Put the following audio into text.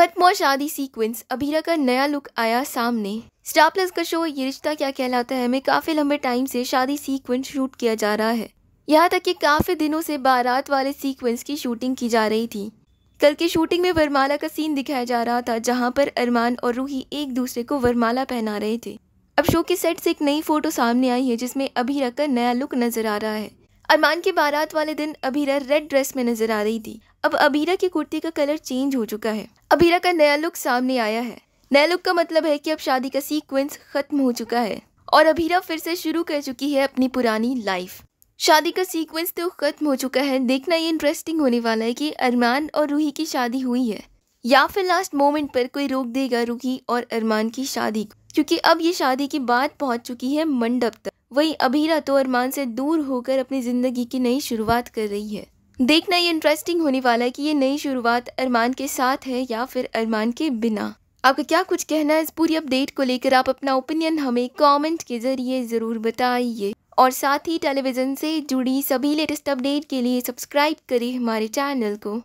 खत्म और शादी सीक्वेंस अभीरा का नया लुक आया सामने स्टार प्लस का शो ये रिश्ता क्या कहलाता है में काफी लंबे टाइम से शादी सीक्वेंस शूट किया जा रहा है यहाँ तक कि काफी दिनों से बारात वाले सीक्वेंस की शूटिंग की जा रही थी कल की शूटिंग में वरमाला का सीन दिखाया जा रहा था जहाँ पर अरमान और रूही एक दूसरे को वरमाला पहना रहे थे अब शो के सेट से एक नई फोटो सामने आई है जिसमें अभीरा का नया लुक नजर आ रहा है अरमान के बारात वाले दिन अभीरा रेड ड्रेस में नजर आ रही थी अब अबीरा की कुर्ती का कलर चेंज हो चुका है अबीरा का नया लुक सामने आया है नया लुक का मतलब है कि अब शादी का सीक्वेंस खत्म हो चुका है और अबीरा फिर से शुरू कर चुकी है अपनी पुरानी लाइफ शादी का सीक्वेंस तो खत्म हो चुका है देखना ये इंटरेस्टिंग होने वाला है कि अरमान और रूही की शादी हुई है या फिर लास्ट मोमेंट पर कोई रोक देगा रूही और अरमान की शादी को क्योंकि अब ये शादी की बात पहुंच चुकी है मंडप तक वही अबीरा तो अरमान से दूर होकर अपनी ज़िंदगी की नई शुरुआत कर रही है देखना ये इंटरेस्टिंग होने वाला है कि ये नई शुरुआत अरमान के साथ है या फिर अरमान के बिना आपका क्या कुछ कहना है इस पूरी अपडेट को लेकर आप अपना ओपिनियन हमें कमेंट के ज़रिए ज़रूर बताइए और साथ ही टेलीविज़न से जुड़ी सभी लेटेस्ट अपडेट के लिए सब्सक्राइब करें हमारे चैनल को